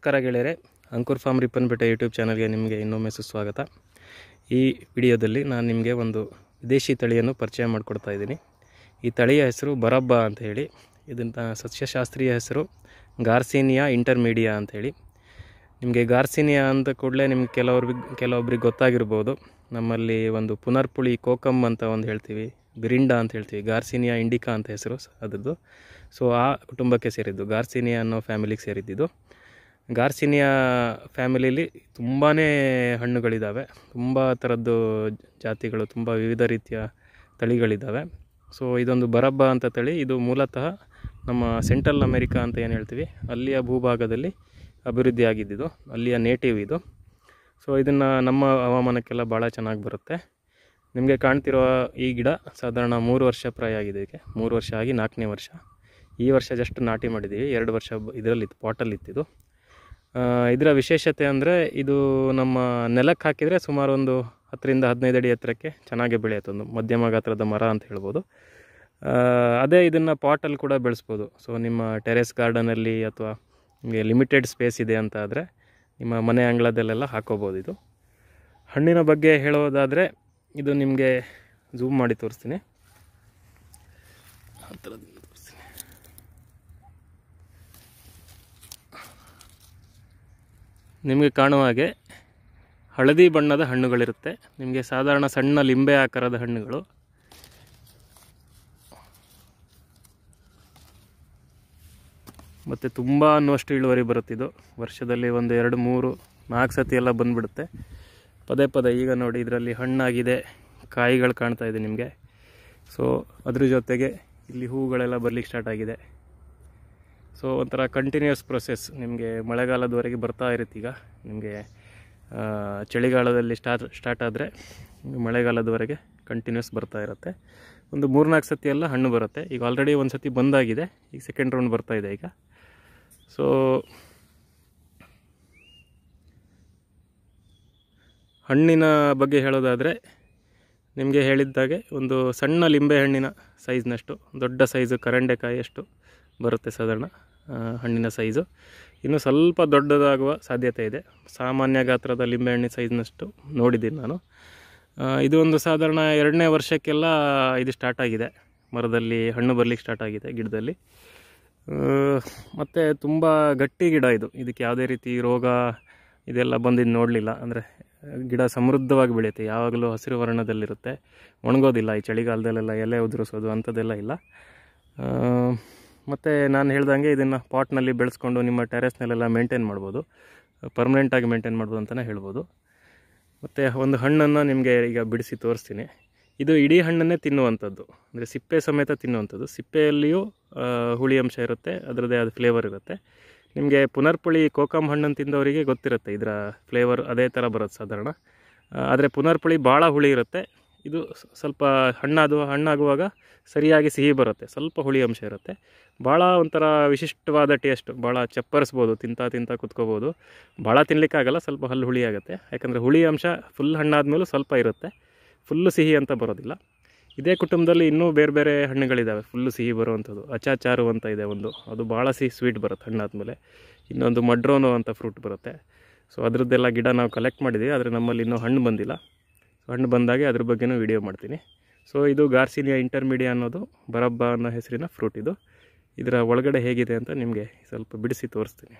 ನಮಸ್ಕಾರ ಗೆಳೆಯರೆ ಅಂಕುರ್ ಫಾರ್ಮ್ ಬೆಟ್ಟ ಯೂಟ್ಯೂಬ್ ಚಾನಲ್ಗೆ ನಿಮಗೆ ಇನ್ನೊಮ್ಮೆ ಸುಸ್ವಾಗತ ಈ ವಿಡಿಯೋದಲ್ಲಿ ನಾನು ನಿಮಗೆ ಒಂದು ವಿದೇಶಿ ತಳಿಯನ್ನು ಪರಿಚಯ ಮಾಡಿಕೊಡ್ತಾ ಇದ್ದೀನಿ ಈ ತಳಿಯ ಹೆಸರು ಬರಬ್ಬ ಅಂತ ಹೇಳಿ ಇದನ್ನ ಸಸ್ಯಶಾಸ್ತ್ರೀಯ ಹೆಸರು ಗಾರ್ಸಿನಿಯಾ ಇಂಟರ್ಮೀಡಿಯಾ ಅಂಥೇಳಿ ನಿಮಗೆ ಗಾರ್ಸಿನಿಯಾ ಅಂತ ಕೂಡಲೇ ನಿಮ್ಗೆ ಕೆಲವ್ರಿಗೆ ಕೆಲವೊಬ್ರಿಗೆ ಗೊತ್ತಾಗಿರ್ಬೋದು ನಮ್ಮಲ್ಲಿ ಒಂದು ಪುನರ್ಪುಳಿ ಕೋಕಮ್ ಅಂತ ಒಂದು ಹೇಳ್ತೀವಿ ಬಿರಿಂಡ ಅಂತ ಹೇಳ್ತೀವಿ ಗಾರ್ಸಿನಿಯಾ ಇಂಡಿಕಾ ಅಂತ ಹೆಸರು ಅದರದ್ದು ಸೊ ಆ ಕುಟುಂಬಕ್ಕೆ ಸೇರಿದ್ದು ಗಾರ್ಸಿನಿಯಾ ಅನ್ನೋ ಫ್ಯಾಮಿಲಿಗೆ ಸೇರಿದ್ದಿದ್ದು ಗಾರ್ಸಿನಿಯಾ ಫ್ಯಾಮಿಲಿಲಿ ತುಂಬಾ ಹಣ್ಣುಗಳಿದ್ದಾವೆ ತುಂಬ ಥರದ್ದು ಜಾತಿಗಳು ತುಂಬ ವಿವಿಧ ರೀತಿಯ ತಳಿಗಳಿದ್ದಾವೆ ಸೊ ಇದೊಂದು ಬರಬ್ಬ ಅಂತ ತಳಿ ಇದು ಮೂಲತಃ ನಮ್ಮ ಸೆಂಟ್ರಲ್ ಅಮೇರಿಕಾ ಅಂತ ಏನು ಹೇಳ್ತೀವಿ ಅಲ್ಲಿಯ ಭೂಭಾಗದಲ್ಲಿ ಅಭಿವೃದ್ಧಿ ಆಗಿದ್ದಿದ್ದು ಅಲ್ಲಿಯ ನೇಟಿವ್ ಇದು ಸೊ ಇದನ್ನು ನಮ್ಮ ಹವಾಮಾನಕ್ಕೆಲ್ಲ ಭಾಳ ಚೆನ್ನಾಗಿ ಬರುತ್ತೆ ನಿಮಗೆ ಕಾಣ್ತಿರೋ ಈ ಗಿಡ ಸಾಧಾರಣ ಮೂರು ವರ್ಷ ಪ್ರಾಯ ಆಗಿದೆ ಇದಕ್ಕೆ ಮೂರು ವರ್ಷ ಆಗಿ ನಾಲ್ಕನೇ ವರ್ಷ ಈ ವರ್ಷ ಜಸ್ಟ್ ನಾಟಿ ಮಾಡಿದ್ದೀವಿ ಎರಡು ವರ್ಷ ಇದರಲ್ಲಿ ಪಾಟಲ್ಲಿ ಇದರ ವಿಶೇಷತೆ ಅಂದರೆ ಇದು ನಮ್ಮ ನೆಲಕ್ಕೆ ಹಾಕಿದರೆ ಸುಮಾರು ಒಂದು ಹತ್ತರಿಂದ ಹದಿನೈದು ಅಡಿ ಎತ್ತರಕ್ಕೆ ಚೆನ್ನಾಗಿ ಬೆಳೆಯುತ್ತೊಂದು ಮಧ್ಯಮ ಗಾತ್ರದ ಮರ ಅಂತ ಹೇಳ್ಬೋದು ಅದೇ ಇದನ್ನು ಪಾಟಲ್ಲಿ ಕೂಡ ಬೆಳೆಸ್ಬೋದು ಸೊ ನಿಮ್ಮ ಟೆರೆಸ್ ಗಾರ್ಡನಲ್ಲಿ ಅಥವಾ ನಿಮಗೆ ಲಿಮಿಟೆಡ್ ಸ್ಪೇಸ್ ಇದೆ ಅಂತ ಆದರೆ ನಿಮ್ಮ ಮನೆ ಅಂಗಳದಲ್ಲೆಲ್ಲ ಹಾಕೋಬೋದು ಇದು ಹಣ್ಣಿನ ಬಗ್ಗೆ ಹೇಳೋದಾದರೆ ಇದು ನಿಮಗೆ ಝೂಮ್ ಮಾಡಿ ತೋರಿಸ್ತೀನಿ ಆ ಥರದ್ದು ನಿಮಗೆ ಕಾಣುವ ಹಾಗೆ ಹಳದಿ ಬಣ್ಣದ ಹಣ್ಣುಗಳಿರುತ್ತೆ ನಿಮಗೆ ಸಾಧಾರಣ ಸಣ್ಣ ಲಿಂಬೆ ಆಕಾರದ ಹಣ್ಣುಗಳು ಮತ್ತು ತುಂಬ ಅನ್ನುವಷ್ಟು ಇಳುವರಿ ಬರುತ್ತಿದ್ದು ವರ್ಷದಲ್ಲಿ ಒಂದು ಎರಡು ಮೂರು ನಾಲ್ಕು ಸತಿ ಎಲ್ಲ ಬಂದುಬಿಡುತ್ತೆ ಪದೇ ಪದೇ ಈಗ ನೋಡಿ ಇದರಲ್ಲಿ ಹಣ್ಣಾಗಿದೆ ಕಾಯಿಗಳು ಕಾಣ್ತಾ ಇದೆ ನಿಮಗೆ ಸೊ ಅದ್ರ ಜೊತೆಗೆ ಇಲ್ಲಿ ಹೂಗಳೆಲ್ಲ ಬರಲಿಕ್ಕೆ ಸ್ಟಾರ್ಟ್ ಆಗಿದೆ ಸೊ ಒಂಥರ ಕಂಟಿನ್ಯೂಸ್ ಪ್ರೊಸೆಸ್ ನಿಮಗೆ ಮಳೆಗಾಲದವರೆಗೆ ಬರ್ತಾ ಇರುತ್ತೆ ಈಗ ನಿಮಗೆ ಚಳಿಗಾಲದಲ್ಲಿ ಸ್ಟಾರ್ಟ್ ಸ್ಟಾರ್ಟ್ ಆದರೆ ಮಳೆಗಾಲದವರೆಗೆ ಕಂಟಿನ್ಯೂಸ್ ಬರ್ತಾ ಇರುತ್ತೆ ಒಂದು ಮೂರ್ನಾಲ್ಕು ಸತಿ ಎಲ್ಲ ಹಣ್ಣು ಬರುತ್ತೆ ಈಗ ಆಲ್ರೆಡಿ ಒಂದು ಸತಿ ಬಂದಾಗಿದೆ ಈಗ ಸೆಕೆಂಡ್ ರೌಂಡ್ ಬರ್ತಾ ಇದೆ ಈಗ ಸೊ ಹಣ್ಣಿನ ಬಗ್ಗೆ ಹೇಳೋದಾದರೆ ನಿಮಗೆ ಹೇಳಿದ್ದಾಗೆ ಒಂದು ಸಣ್ಣ ಲಿಂಬೆ ಹಣ್ಣಿನ ಸೈಜ್ನಷ್ಟು ದೊಡ್ಡ ಸೈಜು ಕರಂಡೆಕಾಯಿಯಷ್ಟು ಬರುತ್ತೆ ಸಾಧಾರಣ ಹಣ್ಣಿನ ಸೈಜು ಇನ್ನು ಸ್ವಲ್ಪ ದೊಡ್ಡದಾಗುವ ಸಾಧ್ಯತೆ ಇದೆ ಸಾಮಾನ್ಯ ಗಾತ್ರದ ಲಿಂಬೆಹಣ್ಣಿನ ಸೈಜ್ನಷ್ಟು ನೋಡಿದ್ದೀನಿ ನಾನು ಇದು ಒಂದು ಸಾಧಾರಣ ಎರಡನೇ ವರ್ಷಕ್ಕೆಲ್ಲ ಇದು ಸ್ಟಾರ್ಟ್ ಆಗಿದೆ ಮರದಲ್ಲಿ ಹಣ್ಣು ಬರಲಿಕ್ಕೆ ಸ್ಟಾರ್ಟ್ ಆಗಿದೆ ಗಿಡದಲ್ಲಿ ಮತ್ತು ತುಂಬ ಗಟ್ಟಿ ಗಿಡ ಇದು ಇದಕ್ಕೆ ಯಾವುದೇ ರೀತಿ ರೋಗ ಇದೆಲ್ಲ ಬಂದಿದ್ದು ನೋಡಲಿಲ್ಲ ಅಂದರೆ ಗಿಡ ಸಮೃದ್ಧವಾಗಿ ಬೆಳೆಯುತ್ತೆ ಯಾವಾಗಲೂ ಹಸಿರು ವರ್ಣದಲ್ಲಿರುತ್ತೆ ಒಣಗೋದಿಲ್ಲ ಈ ಚಳಿಗಾಲದಲ್ಲೆಲ್ಲ ಎಲೆ ಉದುರಿಸೋದು ಅಂಥದ್ದೆಲ್ಲ ಇಲ್ಲ ಮತ್ತು ನಾನು ಹೇಳ್ದಂಗೆ ಇದನ್ನು ಪಾಟ್ನಲ್ಲಿ ಬೆಳೆಸ್ಕೊಂಡು ನಿಮ್ಮ ಟೆರೆಸ್ನಲ್ಲೆಲ್ಲ ಮೇಂಟೈನ್ ಮಾಡ್ಬೋದು ಪರ್ಮನೆಂಟಾಗಿ ಮೇಂಟೈನ್ ಮಾಡ್ಬೋದು ಅಂತಲೇ ಹೇಳ್ಬೋದು ಮತ್ತು ಒಂದು ಹಣ್ಣನ್ನು ನಿಮಗೆ ಈಗ ಬಿಡಿಸಿ ತೋರಿಸ್ತೀನಿ ಇದು ಇಡೀ ಹಣ್ಣನ್ನೇ ತಿನ್ನುವಂಥದ್ದು ಅಂದರೆ ಸಿಪ್ಪೆ ಸಮೇತ ತಿನ್ನುವಂಥದ್ದು ಸಿಪ್ಪೆಯಲ್ಲಿಯೂ ಹುಳಿ ಅಂಶ ಇರುತ್ತೆ ಅದರದ್ದೇ ಆದ ಫ್ಲೇವರ್ ಇರುತ್ತೆ ನಿಮಗೆ ಪುನರ್ಪುಳಿ ಕೋಕಮ್ ಹಣ್ಣನ್ನು ತಿಂದವರಿಗೆ ಗೊತ್ತಿರುತ್ತೆ ಇದರ ಫ್ಲೇವರ್ ಅದೇ ಥರ ಬರುತ್ತೆ ಸಾಧಾರಣ ಆದರೆ ಪುನರ್ಪುಳಿ ಭಾಳ ಹುಳಿ ಇರುತ್ತೆ ಇದು ಸ್ವಲ್ಪ ಹಣ್ಣಾದ ಹಣ್ಣಾಗುವಾಗ ಸರಿಯಾಗಿ ಸಿಹಿ ಬರುತ್ತೆ ಸ್ವಲ್ಪ ಹುಳಿ ಅಂಶ ಇರುತ್ತೆ ಭಾಳ ಒಂಥರ ವಿಶಿಷ್ಟವಾದ ಟೇಸ್ಟ್ ಭಾಳ ಚಪ್ಪರಿಸ್ಬೋದು ತಿಂತಾ ತಿಂತಾ ಕುತ್ಕೋಬೋದು ಭಾಳ ತಿನ್ನಲಿಕ್ಕಾಗಲ್ಲ ಸ್ವಲ್ಪ ಹಲ್ಲು ಹುಳಿ ಆಗುತ್ತೆ ಯಾಕಂದರೆ ಹುಳಿ ಅಂಶ ಫುಲ್ ಮೇಲೂ ಸ್ವಲ್ಪ ಇರುತ್ತೆ ಫುಲ್ಲು ಸಿಹಿ ಅಂತ ಬರೋದಿಲ್ಲ ಇದೇ ಕುಟುಂಬದಲ್ಲಿ ಇನ್ನೂ ಬೇರೆ ಬೇರೆ ಹಣ್ಣುಗಳಿದ್ದಾವೆ ಫುಲ್ಲು ಸಿಹಿ ಬರುವಂಥದ್ದು ಅಚಾಚಾರು ಅಂತ ಇದೆ ಒಂದು ಅದು ಭಾಳ ಸಿಹಿ ಸ್ವೀಟ್ ಬರುತ್ತೆ ಹಣ್ಣಾದಮೇಲೆ ಇನ್ನೊಂದು ಮಡ್ರೋನೋ ಅಂತ ಫ್ರೂಟ್ ಬರುತ್ತೆ ಸೊ ಅದರದ್ದೆಲ್ಲ ಗಿಡ ನಾವು ಕಲೆಕ್ಟ್ ಮಾಡಿದ್ದೀವಿ ಆದರೆ ನಮ್ಮಲ್ಲಿ ಇನ್ನೂ ಹಣ್ಣು ಬಂದಿಲ್ಲ ಕಂಡು ಬಂದಾಗೆ ಅದ್ರ ಬಗ್ಗೆನೂ ವಿಡಿಯೋ ಮಾಡ್ತೀನಿ ಸೊ ಇದು ಗಾರ್ಸಿನಿಯಾ ಇಂಟರ್ಮೀಡಿಯಾ ಅನ್ನೋದು ಬರಬ್ಬ ಅನ್ನೋ ಹೆಸರಿನ ಫ್ರೂಟ್ ಇದು ಇದರ ಒಳಗಡೆ ಹೇಗಿದೆ ಅಂತ ನಿಮಗೆ ಸ್ವಲ್ಪ ಬಿಡಿಸಿ ತೋರಿಸ್ತೀನಿ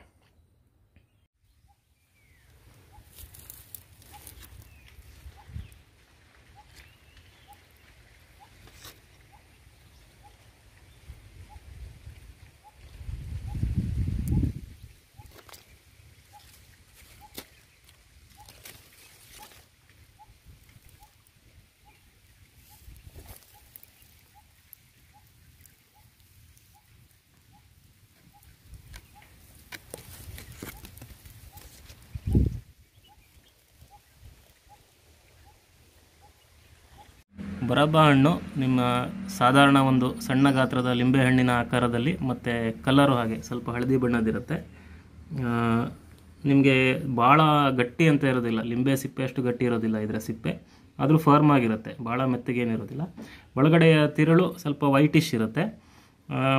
ಬರಬ್ಬ ಹಣ್ಣು ನಿಮ್ಮ ಸಾಧಾರಣ ಒಂದು ಸಣ್ಣ ಗಾತ್ರದ ಲಿಂಬೆಹಣ್ಣಿನ ಆಕಾರದಲ್ಲಿ ಮತ್ತು ಕಲರು ಹಾಗೆ ಸ್ವಲ್ಪ ಹಳದಿ ಬಣ್ಣದಿರುತ್ತೆ ನಿಮಗೆ ಭಾಳ ಗಟ್ಟಿ ಅಂತ ಇರೋದಿಲ್ಲ ಲಿಂಬೆ ಸಿಪ್ಪೆ ಅಷ್ಟು ಗಟ್ಟಿ ಇರೋದಿಲ್ಲ ಇದರ ಸಿಪ್ಪೆ ಆದರೂ ಫರ್ಮ್ ಆಗಿರುತ್ತೆ ಭಾಳ ಮೆತ್ತಗೇನಿರೋದಿಲ್ಲ ಒಳಗಡೆಯ ತಿರುಳು ಸ್ವಲ್ಪ ವೈಟಿಶ್ ಇರುತ್ತೆ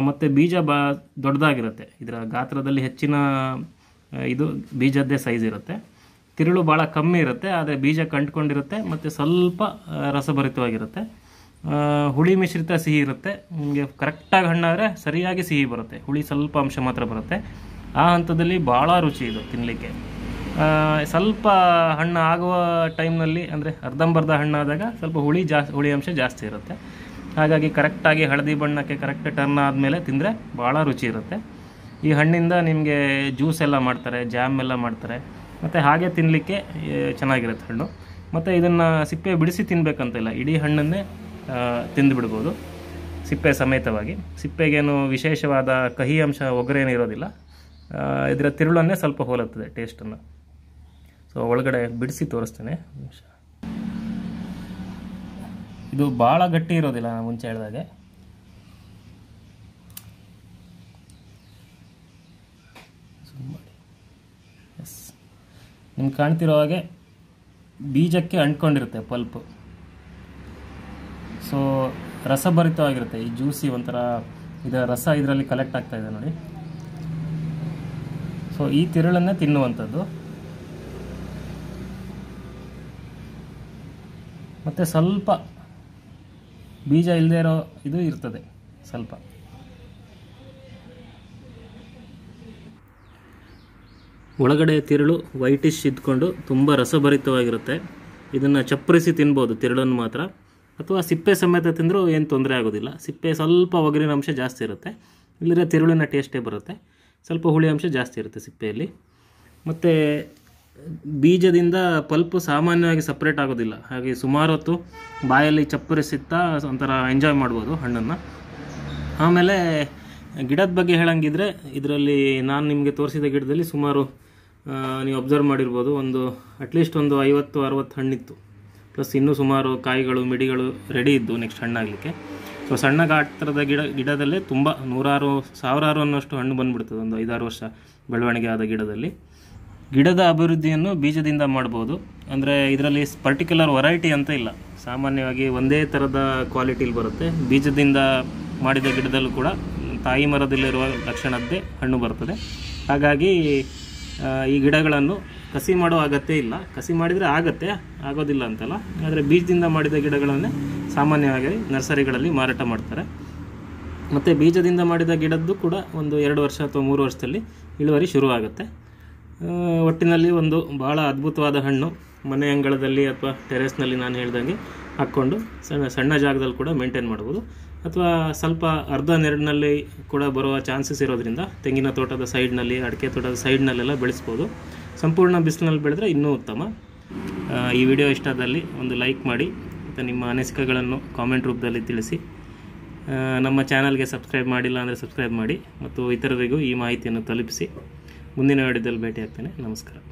ಮತ್ತು ಬೀಜ ಬಾ ದೊಡ್ಡದಾಗಿರುತ್ತೆ ಇದರ ಗಾತ್ರದಲ್ಲಿ ಹೆಚ್ಚಿನ ಇದು ಬೀಜದ್ದೇ ಸೈಜ್ ಇರುತ್ತೆ ತಿರುಳು ಭಾಳ ಕಮ್ಮಿ ಇರುತ್ತೆ ಆದರೆ ಬೀಜ ಕಂಟ್ಕೊಂಡಿರುತ್ತೆ ಮತ್ತು ಸ್ವಲ್ಪ ರಸಭರಿತವಾಗಿರುತ್ತೆ ಹುಳಿ ಮಿಶ್ರಿತ ಸಿಹಿ ಇರುತ್ತೆ ನಿಮಗೆ ಕರೆಕ್ಟಾಗಿ ಹಣ್ಣಾದರೆ ಸರಿಯಾಗಿ ಸಿಹಿ ಬರುತ್ತೆ ಹುಳಿ ಸ್ವಲ್ಪ ಅಂಶ ಮಾತ್ರ ಬರುತ್ತೆ ಆ ಹಂತದಲ್ಲಿ ಭಾಳ ರುಚಿ ಇದು ತಿನ್ನಲಿಕ್ಕೆ ಸ್ವಲ್ಪ ಹಣ್ಣು ಆಗುವ ಟೈಮ್ನಲ್ಲಿ ಅಂದರೆ ಅರ್ಧಂಬರ್ಧ ಹಣ್ಣಾದಾಗ ಸ್ವಲ್ಪ ಹುಳಿ ಜಾಸ್ತಿ ಹುಳಿ ಅಂಶ ಜಾಸ್ತಿ ಇರುತ್ತೆ ಹಾಗಾಗಿ ಕರೆಕ್ಟಾಗಿ ಹಳದಿ ಬಣ್ಣಕ್ಕೆ ಕರೆಕ್ಟ್ ಟರ್ನ್ ಆದಮೇಲೆ ತಿಂದರೆ ಭಾಳ ರುಚಿ ಇರುತ್ತೆ ಈ ಹಣ್ಣಿಂದ ನಿಮಗೆ ಜ್ಯೂಸ್ ಎಲ್ಲ ಮಾಡ್ತಾರೆ ಜಾಮ್ ಎಲ್ಲ ಮಾಡ್ತಾರೆ ಮತ್ತು ಹಾಗೆ ತಿನ್ನಲಿಕ್ಕೆ ಚೆನ್ನಾಗಿರುತ್ತೆ ಹಣ್ಣು ಮತ್ತು ಇದನ್ನು ಸಿಪ್ಪೆ ಬಿಡಿಸಿ ತಿನ್ನಬೇಕಂತಿಲ್ಲ ಇಡೀ ಹಣ್ಣನ್ನೇ ತಿಂದುಬಿಡ್ಬೋದು ಸಿಪ್ಪೆ ಸಮೇತವಾಗಿ ಸಿಪ್ಪೆಗೇನು ವಿಶೇಷವಾದ ಕಹಿ ಅಂಶ ಒಗ್ಗರೇನು ಇರೋದಿಲ್ಲ ಇದರ ತಿರುಳನ್ನೇ ಸ್ವಲ್ಪ ಹೋಲುತ್ತದೆ ಟೇಸ್ಟನ್ನು ಸೊ ಒಳಗಡೆ ಬಿಡಿಸಿ ತೋರಿಸ್ತೇನೆ ಇದು ಭಾಳ ಗಟ್ಟಿ ಇರೋದಿಲ್ಲ ನಾನು ಮುಂಚೆ ಹೇಳಿದಾಗೆ ಸುಮ್ಮನೆ ನಿಮ್ಗೆ ಕಾಣ್ತಿರೋ ಹಾಗೆ ಬೀಜಕ್ಕೆ ಅಂಟ್ಕೊಂಡಿರುತ್ತೆ ಪಲ್ಪ್ ಸೊ ರಸಭರಿತವಾಗಿರುತ್ತೆ ಈ ಜ್ಯೂಸಿ ಒಂಥರ ಇದರ ರಸ ಇದರಲ್ಲಿ ಕಲೆಕ್ಟ್ ಆಗ್ತಾ ಇದೆ ನೋಡಿ ಸೊ ಈ ತಿರುಳನ್ನೇ ತಿನ್ನುವಂಥದ್ದು ಮತ್ತು ಸ್ವಲ್ಪ ಬೀಜ ಇಲ್ಲದೆ ಇರೋ ಇದು ಇರ್ತದೆ ಸ್ವಲ್ಪ ಒಳಗಡೆ ತಿರುಳು ವೈಟಿಶ್ ಇದ್ಕೊಂಡು ತುಂಬ ರಸಭರಿತವಾಗಿರುತ್ತೆ ಇದನ್ನು ಚಪ್ಪರಿಸಿ ತಿನ್ಬೋದು ತಿರುಳನ್ನು ಮಾತ್ರ ಅಥವಾ ಸಿಪ್ಪೆ ಸಮೇತ ತಿಂದರೂ ಏನು ತೊಂದರೆ ಆಗೋದಿಲ್ಲ ಸಿಪ್ಪೆ ಸ್ವಲ್ಪ ಒಗರಿನ ಅಂಶ ಜಾಸ್ತಿ ಇರುತ್ತೆ ಇಲ್ಲಿರೋ ತಿರುಳಿನ ಟೇಸ್ಟೇ ಬರುತ್ತೆ ಸ್ವಲ್ಪ ಹುಳಿ ಅಂಶ ಜಾಸ್ತಿ ಇರುತ್ತೆ ಸಿಪ್ಪೆಯಲ್ಲಿ ಮತ್ತು ಬೀಜದಿಂದ ಪಲ್ಪು ಸಾಮಾನ್ಯವಾಗಿ ಸಪ್ರೇಟ್ ಆಗೋದಿಲ್ಲ ಹಾಗೆ ಸುಮಾರು ಹೊತ್ತು ಬಾಯಲ್ಲಿ ಚಪ್ಪರಿಸುತ್ತಾ ಒಂಥರ ಎಂಜಾಯ್ ಮಾಡ್ಬೋದು ಹಣ್ಣನ್ನು ಆಮೇಲೆ ಗಿಡದ ಬಗ್ಗೆ ಹೇಳಂಗಿದ್ರೆ ಇದರಲ್ಲಿ ನಾನು ನಿಮಗೆ ತೋರಿಸಿದ ಗಿಡದಲ್ಲಿ ಸುಮಾರು ನೀವು ಅಬ್ಸರ್ವ್ ಮಾಡಿರ್ಬೋದು ಒಂದು ಅಟ್ಲೀಸ್ಟ್ ಒಂದು ಐವತ್ತು ಅರವತ್ತು ಹಣ್ಣಿತ್ತು ಪ್ಲಸ್ ಇನ್ನೂ ಸುಮಾರು ಕಾಯಿಗಳು ಮಿಡಿಗಳು ರೆಡಿ ಇದ್ದು ನೆಕ್ಸ್ಟ್ ಹಣ್ಣಾಗಲಿಕ್ಕೆ ಸೊ ಸಣ್ಣ ಗಾತ್ರದ ಗಿಡ ಗಿಡದಲ್ಲೇ ತುಂಬ ನೂರಾರು ಸಾವಿರಾರು ಅನ್ನೋಷ್ಟು ಹಣ್ಣು ಬಂದುಬಿಡ್ತದೆ ಒಂದು ಐದಾರು ವರ್ಷ ಬೆಳವಣಿಗೆ ಆದ ಗಿಡದಲ್ಲಿ ಗಿಡದ ಅಭಿವೃದ್ಧಿಯನ್ನು ಬೀಜದಿಂದ ಮಾಡ್ಬೋದು ಅಂದರೆ ಇದರಲ್ಲಿ ಪರ್ಟಿಕ್ಯುಲರ್ ವೆರೈಟಿ ಅಂತ ಇಲ್ಲ ಸಾಮಾನ್ಯವಾಗಿ ಒಂದೇ ಥರದ ಕ್ವಾಲಿಟಿಲಿ ಬರುತ್ತೆ ಬೀಜದಿಂದ ಮಾಡಿದ ಗಿಡದಲ್ಲೂ ಕೂಡ ತಾಯಿ ಮರದಲ್ಲಿರುವ ಲಕ್ಷಣದ್ದೇ ಹಣ್ಣು ಬರ್ತದೆ ಹಾಗಾಗಿ ಈ ಗಿಡಗಳನ್ನು ಕಸಿ ಮಾಡೋ ಅಗತ್ಯ ಇಲ್ಲ ಕಸಿ ಮಾಡಿದರೆ ಆಗತ್ತೆ ಆಗೋದಿಲ್ಲ ಅಂತಲ್ಲ ಆದರೆ ಬೀಜದಿಂದ ಮಾಡಿದ ಗಿಡಗಳನ್ನೇ ಸಾಮಾನ್ಯವಾಗಿ ನರ್ಸರಿಗಳಲ್ಲಿ ಮಾರಾಟ ಮಾಡ್ತಾರೆ ಮತ್ತು ಬೀಜದಿಂದ ಮಾಡಿದ ಗಿಡದ್ದು ಕೂಡ ಒಂದು ಎರಡು ವರ್ಷ ಅಥವಾ ಮೂರು ವರ್ಷದಲ್ಲಿ ಇಳುವರಿ ಶುರುವಾಗುತ್ತೆ ಒಟ್ಟಿನಲ್ಲಿ ಒಂದು ಬಹಳ ಅದ್ಭುತವಾದ ಹಣ್ಣು ಮನೆ ಅಂಗಳದಲ್ಲಿ ಅಥವಾ ಟೆರೆಸ್ನಲ್ಲಿ ನಾನು ಹೇಳ್ದಂಗೆ ಹಾಕ್ಕೊಂಡು ಸಣ್ಣ ಸಣ್ಣ ಜಾಗದಲ್ಲಿ ಕೂಡ ಮೇಂಟೈನ್ ಮಾಡ್ಬೋದು ಅಥವಾ ಸ್ವಲ್ಪ ಅರ್ಧ ನೆರಡಿನಲ್ಲಿ ಕೂಡ ಬರುವ ಚಾನ್ಸಸ್ ಇರೋದ್ರಿಂದ ತೆಂಗಿನ ತೋಟದ ಸೈಡ್ನಲ್ಲಿ ಅಡಿಕೆ ತೋಟದ ಸೈಡ್ನಲ್ಲೆಲ್ಲ ಬೆಳೆಸ್ಬೋದು ಸಂಪೂರ್ಣ ಬಿಸಿಲಿನಲ್ಲಿ ಬೆಳೆದ್ರೆ ಇನ್ನೂ ಉತ್ತಮ ಈ ವಿಡಿಯೋ ಇಷ್ಟದಲ್ಲಿ ಒಂದು ಲೈಕ್ ಮಾಡಿ ಮತ್ತು ನಿಮ್ಮ ಅನಿಸಿಕೆಗಳನ್ನು ಕಾಮೆಂಟ್ ರೂಪದಲ್ಲಿ ತಿಳಿಸಿ ನಮ್ಮ ಚಾನಲ್ಗೆ ಸಬ್ಸ್ಕ್ರೈಬ್ ಮಾಡಿಲ್ಲ ಅಂದರೆ ಸಬ್ಸ್ಕ್ರೈಬ್ ಮಾಡಿ ಮತ್ತು ಇತರರಿಗೂ ಈ ಮಾಹಿತಿಯನ್ನು ತಲುಪಿಸಿ ಮುಂದಿನ ವಿಡಿಯೋದಲ್ಲಿ ಭೇಟಿಯಾಗ್ತೇನೆ ನಮಸ್ಕಾರ